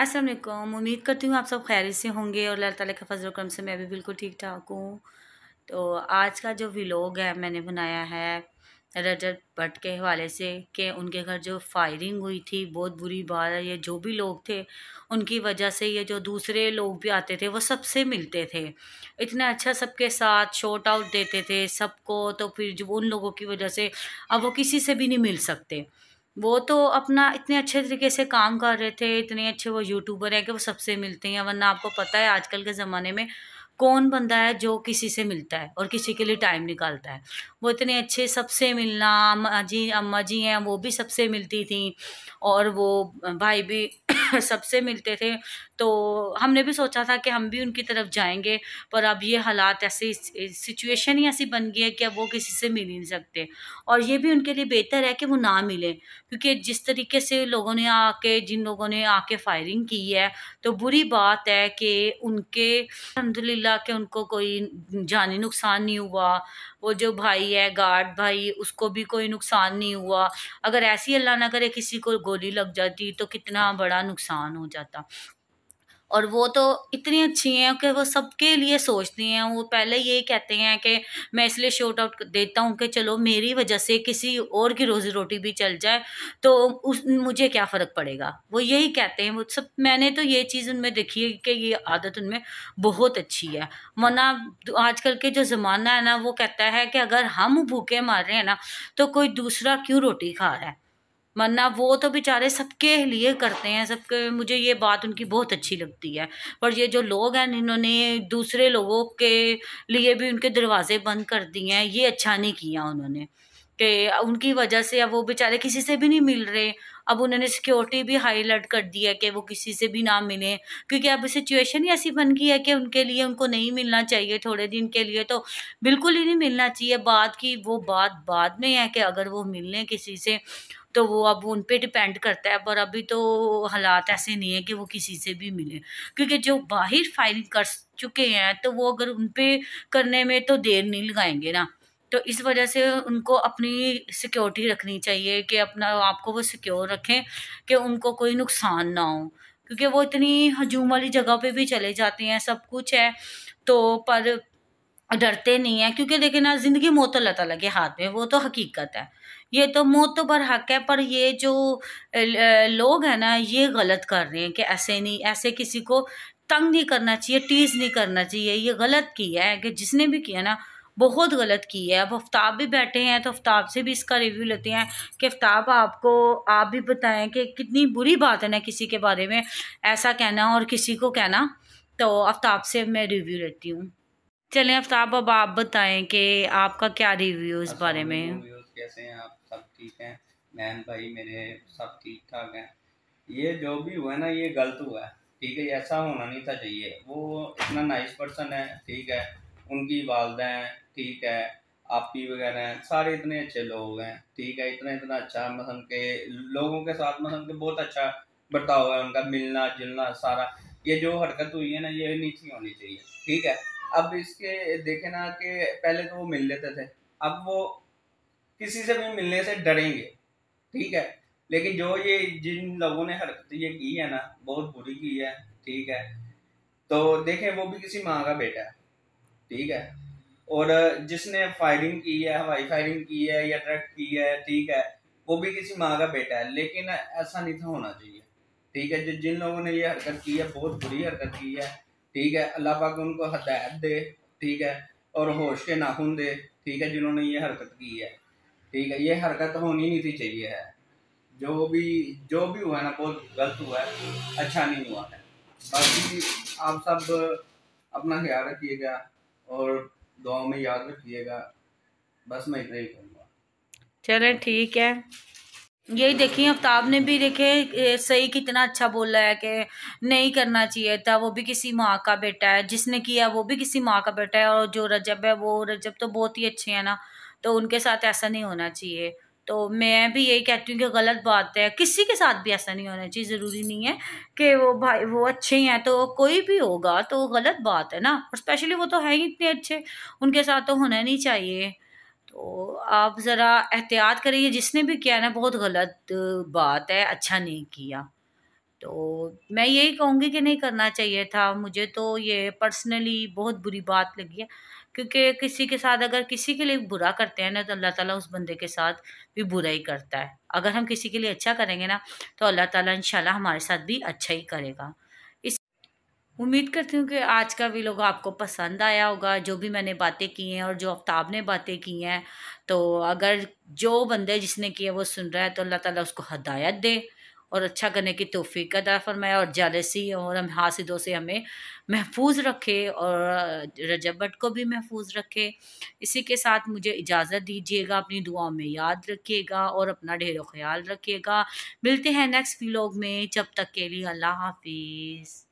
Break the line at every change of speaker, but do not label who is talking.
अस्सलाम वालेकुम उम्मीद करती हूँ आप सब खैर से होंगे और अल्लाह ताला के फजल करम से मैं भी बिल्कुल ठीक ठाक हूँ तो आज का जो व्लॉग है मैंने बनाया है रजत भट्ट के हवाले से कि उनके घर जो फायरिंग हुई थी बहुत बुरी बात है ये जो भी लोग थे उनकी वजह से ये जो दूसरे लोग भी आते थे वो सबसे मिलते थे इतना अच्छा सबके साथ शॉर्ट आउट देते थे सबको तो फिर जो उन लोगों की वजह से अब वो किसी से भी नहीं मिल सकते वो तो अपना इतने अच्छे तरीके से काम कर रहे थे इतने अच्छे वो यूट्यूबर हैं कि वो सबसे मिलते हैं वरना आपको पता है आजकल के ज़माने में कौन बंदा है जो किसी से मिलता है और किसी के लिए टाइम निकालता है वो इतने अच्छे सबसे मिलना अम्मा जी अम्मा जी हैं वो भी सबसे मिलती थी और वो भाई भी सबसे मिलते थे तो हमने भी सोचा था कि हम भी उनकी तरफ जाएंगे पर अब ये हालात ऐसे सिचुएशन ही ऐसी बन गई है कि अब वो किसी से मिल ही नहीं सकते और ये भी उनके लिए बेहतर है कि वो ना मिले क्योंकि जिस तरीके से लोगों ने आके जिन लोगों ने आके फायरिंग की है तो बुरी बात है कि उनके अलहमदिल्ला के उनको कोई जानी नुकसान नहीं हुआ वो जो भाई है गार्ड भाई उसको भी कोई नुकसान नहीं हुआ अगर ऐसी अल्लाह ना करे किसी को गोली लग जाती तो कितना बड़ा नुकसान हो जाता और वो तो इतनी अच्छी हैं कि वो सबके लिए सोचती हैं वो पहले ये कहते हैं कि मैं इसलिए शॉर्ट आउट देता हूँ कि चलो मेरी वजह से किसी और की रोज़ी रोटी भी चल जाए तो उस मुझे क्या फ़र्क पड़ेगा वो यही कहते हैं वो सब मैंने तो ये चीज़ उनमें देखी है कि ये आदत उनमें बहुत अच्छी है वरना आजकल के जो ज़माना है ना वो कहता है कि अगर हम भूखे मार रहे हैं ना तो कोई दूसरा क्यों रोटी खा रहा है वरना वो तो बेचारे सबके लिए करते हैं सबके मुझे ये बात उनकी बहुत अच्छी लगती है पर ये जो लोग हैं इन्होंने दूसरे लोगों के लिए भी उनके दरवाजे बंद कर दिए हैं ये अच्छा नहीं किया उन्होंने कि उनकी वजह से अब वो बेचारे किसी से भी नहीं मिल रहे अब उन्होंने सिक्योरिटी भी हाई अलर्ट कर दी है कि वो किसी से भी ना मिलें क्योंकि अब सिचुएशन ही ऐसी बन गई है कि उनके लिए उनको नहीं मिलना चाहिए थोड़े दिन के लिए तो बिल्कुल ही नहीं मिलना चाहिए बात की वो बात बाद में है कि अगर वो मिलने किसी से तो वो अब उन पर डिपेंड करता है पर अभी तो हालात ऐसे नहीं है कि वो किसी से भी मिले क्योंकि जो बाहर फाइल कर चुके हैं तो वो अगर उन पर करने में तो देर नहीं लगाएंगे ना तो इस वजह से उनको अपनी सिक्योरिटी रखनी चाहिए कि अपना आपको वो सिक्योर रखें कि उनको कोई नुकसान ना हो क्योंकि वो इतनी हजूम वाली जगह पे भी चले जाते हैं सब कुछ है तो पर डरते नहीं हैं क्योंकि देखे ना ज़िंदगी मोत अल्लाह तला के हाथ में वो तो हकीकत है ये तो तो पर हक है पर ये जो लोग हैं ना ये गलत कर रहे हैं कि ऐसे नहीं ऐसे किसी को तंग नहीं करना चाहिए टीज़ नहीं करना चाहिए ये गलत किया है कि जिसने भी किया ना बहुत गलत की है अब आफ्ताब भी बैठे हैं तो आफ्ताब से भी इसका रिव्यू लेते हैं कि आफ्ताब आपको आप भी बताएं कि कितनी बुरी बात है ना किसी के बारे में ऐसा कहना और किसी को कहना तो आफ्ताब से मैं रिव्यू लेती हूँ चलें आफ्ताब अब आप बताएं कि आपका क्या रिव्यू इस अच्छा, बारे में
कैसे हैं आप सब ठीक हैं बहन भाई मेरे सब ठीक ठाक हैं ये जो भी हुआ है ना ये गलत हुआ है ठीक है ऐसा होना नहीं था चाहिए वो इतना नाइस पर्सन है ठीक है उनकी वालदे हैं ठीक है आपी वगैरह हैं सारे इतने अच्छे लोग हैं ठीक है इतना इतना अच्छा मतलब के लोगों के साथ मतलब के बहुत अच्छा बर्ताव है उनका मिलना जुलना सारा ये जो हरकत हुई है ना ये नहीं थी होनी चाहिए ठीक है अब इसके देखे ना कि पहले तो वो मिल लेते थे अब वो किसी से भी मिलने से डरेंगे ठीक है लेकिन जो ये जिन लोगों ने हरकत ये की है ना बहुत बुरी की है ठीक है तो देखें वो भी किसी माँ का बेटा है ठीक है और जिसने फायरिंग की है हवाई फायरिंग की है या ट्रक की है ठीक है वो भी किसी माँ का बेटा है लेकिन ऐसा नहीं था होना चाहिए ठीक है जो जिन लोगों ने ये हरकत की है बहुत बुरी हरकत की है ठीक है अल्लाह पाक उनको हदायत दे ठीक है और होश के नाखून दे ठीक है जिन्होंने ये हरकत की है ठीक है ये हरकत होनी नहीं थी चाहिए है जो भी जो भी हुआ ना बहुत गलत हुआ है अच्छा नहीं हुआ है बाकी आप सब अपना ख्याल रखिएगा और दुआ में याद रखिएगा बस मैं इतना ही कहूँगा
चलें ठीक है यही देखिए अफ्ताब ने भी देखे सही कितना अच्छा बोला है कि नहीं करना चाहिए था वो भी किसी माँ का बेटा है जिसने किया वो भी किसी माँ का बेटा है और जो रजब है वो रजब तो बहुत ही अच्छे हैं ना तो उनके साथ ऐसा नहीं होना चाहिए तो मैं भी यही कहती हूँ कि गलत बात है किसी के साथ भी ऐसा नहीं होना चाहिए ज़रूरी नहीं है कि वो भाई वो अच्छे ही हैं तो कोई भी होगा तो गलत बात है ना और स्पेशली वो तो है ही इतने अच्छे उनके साथ तो होना नहीं चाहिए तो आप ज़रा एहतियात करिए जिसने भी किया ना बहुत गलत बात है अच्छा नहीं किया तो मैं यही कहूँगी कि नहीं करना चाहिए था मुझे तो ये पर्सनली बहुत बुरी बात लगी है क्योंकि किसी के साथ अगर किसी के लिए बुरा करते हैं ना तो अल्लाह ताला उस बंदे के साथ भी बुरा ही करता है अगर हम किसी के लिए अच्छा करेंगे ना तो अल्लाह ताला इंशाल्लाह हमारे साथ भी अच्छा ही करेगा इस उम्मीद करती हूँ कि आज का भी लोग आपको पसंद आया होगा जो भी मैंने बातें की हैं और जो आफ्ताब ने बातें की हैं तो अगर जो बंदे जिसने किए वो सुन रहा है तो अल्लाह ताला उसको हदायत दे और अच्छा करने की तोफ़ी अदा फरमाया और जालसी और हम हासिदों से हमें महफूज रखे और रजबट को भी महफूज रखे इसी के साथ मुझे इजाज़त दीजिएगा अपनी दुआओं में याद रखिएगा और अपना ढेरों ख्याल रखिएगा मिलते हैं नेक्स्ट व्लॉग में जब तक के लिए अल्लाह हाफिज़